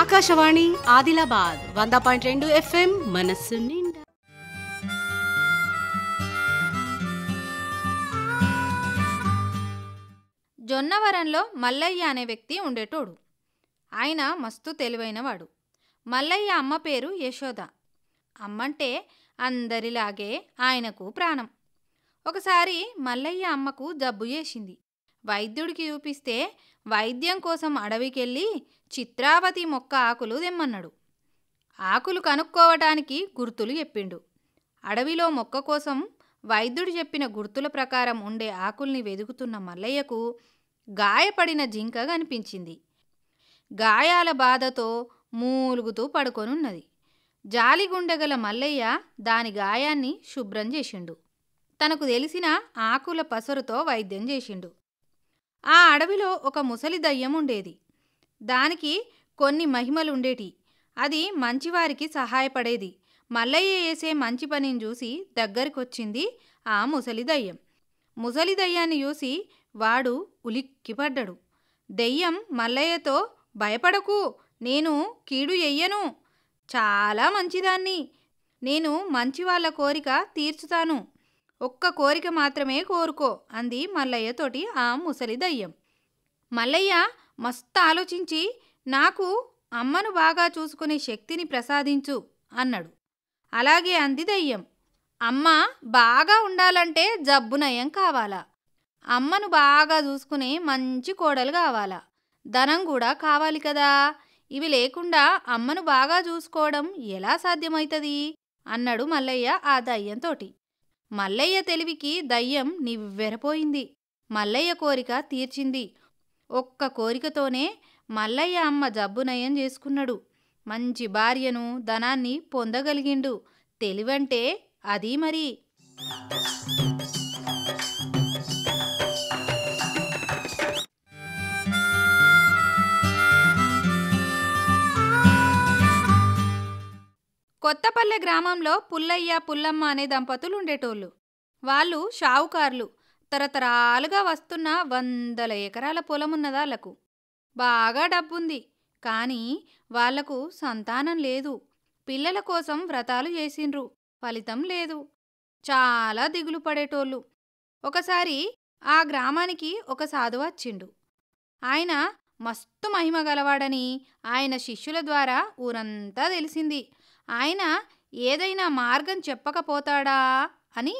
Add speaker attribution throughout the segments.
Speaker 1: ఆకాశవాణి ఆదిలాబాద్ వంద పాయింట్ రెండు ఎఫ్ఎం మనస్సు నిండా జొన్నవరంలో మల్లయ్య అనే వ్యక్తి ఉండేటోడు ఆయన మస్తు తెలివైనవాడు మల్లయ్య అమ్మ పేరు యశోద అమ్మంటే అందరిలాగే ఆయనకు ప్రాణం ఒకసారి మల్లయ్య అమ్మకు జబ్బు చేసింది వైద్యుడికి చూపిస్తే వైద్యం కోసం అడవికెళ్ళి చిత్రావతి మొక్క ఆకులు తెమ్మన్నాడు ఆకులు కనుక్కోవటానికి గుర్తులు చెప్పిండు అడవిలో మొక్క కోసం వైద్యుడు చెప్పిన గుర్తుల ప్రకారం ఉండే ఆకుల్ని వెదుకుతున్న మల్లయ్యకు గాయపడిన జింక కనిపించింది గాయాల బాధతో మూలుగుతూ పడుకొనున్నది జాలిగుండెగల మల్లయ్య దాని గాయాన్ని శుభ్రం చేసిండు తనకు తెలిసిన ఆకుల పసరుతో వైద్యం చేసిండు ఆ అడవిలో ఒక ముసలి దయ్యం ఉండేది దానికి కొన్ని మహిమలుండేటి అది మంచివారికి సహాయపడేది మల్లయ్య వేసే మంచి పనిని చూసి దగ్గరికొచ్చింది ఆ ముసలి దయ్యం ముసలి దయ్యాన్ని చూసి వాడు ఉలిక్కిపడ్డాడు దెయ్యం మల్లయ్యతో భయపడకు నేను కీడు ఎయ్యను చాలా మంచిదాన్ని నేను మంచి వాళ్ళ కోరిక తీర్చుతాను ఒక్క కోరిక మాత్రమే కోరుకో అంది మల్లయ్యతోటి ఆ ముసలి దయ్యం మల్లయ్య మస్తు ఆలోచించి నాకు అమ్మను బాగా చూసుకునే శక్తిని ప్రసాదించు అన్నాడు అలాగే అంది దయ్యం అమ్మ బాగా ఉండాలంటే జబ్బు నయం కావాలా అమ్మను బాగా చూసుకునే మంచి కోడలు కావాలా ధనం కూడా కావాలి కదా ఇవి లేకుండా అమ్మను బాగా చూసుకోవడం ఎలా సాధ్యమవుతుంది అన్నాడు మల్లయ్య ఆ దయ్యంతోటి మల్లయ్య తెలివికి దయ్యం నివ్వెరపోయింది మల్లయ్య కోరిక తీర్చింది ఒక్క కోరికతోనే మల్లయ్య అమ్మ జబ్బు నయం చేసుకున్నాడు మంచి భార్యను ధనాన్ని పొందగలిగిండు తెలివంటే అది మరి కొత్తపల్లె గ్రామంలో పుల్లయ్య పుల్లమ్మ అనే దంపతులు ఉండేటోళ్ళు వాళ్ళు షావుకార్లు తరతరాలుగా వస్తున్న వందల ఎకరాల పొలమున్నదాళ్లకు బాగా డబ్బుంది కానీ వాళ్లకు సంతానం లేదు పిల్లల కోసం వ్రతాలు చేసిండ్రు ఫలితం లేదు చాలా దిగులు పడేటోళ్ళు ఒకసారి ఆ గ్రామానికి ఒక సాధు వచ్చిండు ఆయన మస్తు మహిమ గలవాడని ఆయన శిష్యుల ద్వారా ఊరంతా తెలిసింది ఆయన ఏదైనా మార్గం చెప్పకపోతాడా అని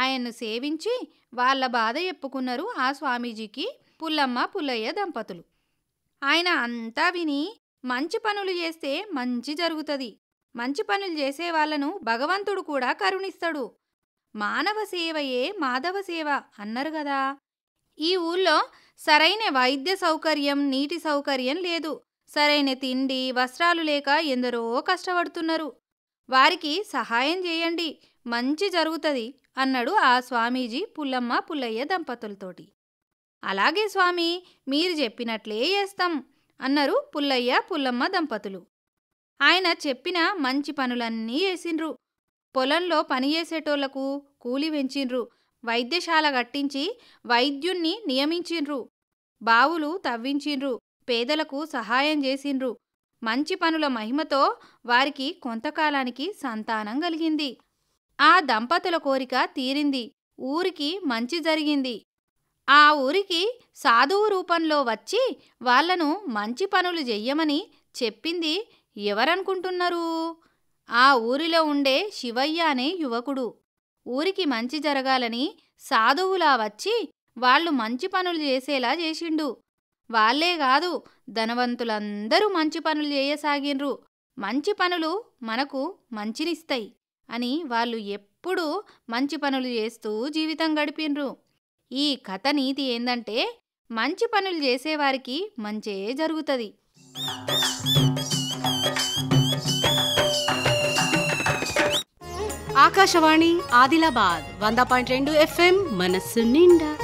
Speaker 1: ఆయన్ను సేవించి వాళ్ళ బాధ చెప్పుకున్నారు ఆ స్వామీజీకి పుల్లమ్మ పుల్లయ్య దంపతులు ఆయన అంతా విని మంచి పనులు చేస్తే మంచి జరుగుతుంది మంచి పనులు చేసే వాళ్ళను భగవంతుడు కూడా కరుణిస్తాడు మానవ సేవయే మాధవ సేవ అన్నారు కదా ఈ ఊళ్ళో సరైన వైద్య సౌకర్యం నీటి సౌకర్యం లేదు సరైన తిండి వస్త్రాలు లేక ఎందరో కష్టపడుతున్నారు వారికి సహాయం చేయండి మంచి జరుగుతుంది అన్నాడు ఆ స్వామీజీ పుల్లమ్మ పుల్లయ్య దంపతులతోటి అలాగే స్వామి మీరు చెప్పినట్లే చేస్తాం అన్నారు పుల్లయ్య పుల్లమ్మ దంపతులు ఆయన చెప్పిన మంచి పనులన్నీ చేసిండ్రు పొలంలో పనిచేసేటోళ్లకు కూలి పెంచిండ్రు వైద్యశాల కట్టించి వైద్యుణ్ణి నియమించిండ్రు బావులు తవ్వించిండ్రు పేదలకు సహాయం చేసిండ్రు మంచి పనుల మహిమతో వారికి కొంతకాలానికి సంతానం కలిగింది ఆ దంపతుల కోరిక తీరింది ఊరికి మంచి జరిగింది ఆ ఊరికి సాధువు రూపంలో వచ్చి వాళ్లను మంచి పనులు చెయ్యమని చెప్పింది ఎవరనుకుంటున్నారు ఆ ఊరిలో ఉండే శివయ్య అనే యువకుడు ఊరికి మంచి జరగాలని సాధువులా వచ్చి వాళ్ళు మంచి పనులు చేసేలా చేసిండు వాళ్ళే కాదు ధనవంతులందరూ మంచి పనులు చేయసాగిన్రు మంచి పనులు మనకు మంచినిస్తాయి అని వాళ్ళు ఎప్పుడూ మంచి పనులు చేస్తూ జీవితం గడిపిన్రు ఈ కథ నీతి ఏందంటే మంచి పనులు చేసేవారికి మంచే జరుగుతుంది ఆకాశవాణి ఆదిలాబాద్ వంద పాయింట్ రెండు ఎఫ్ఎం మనస్సు నిండా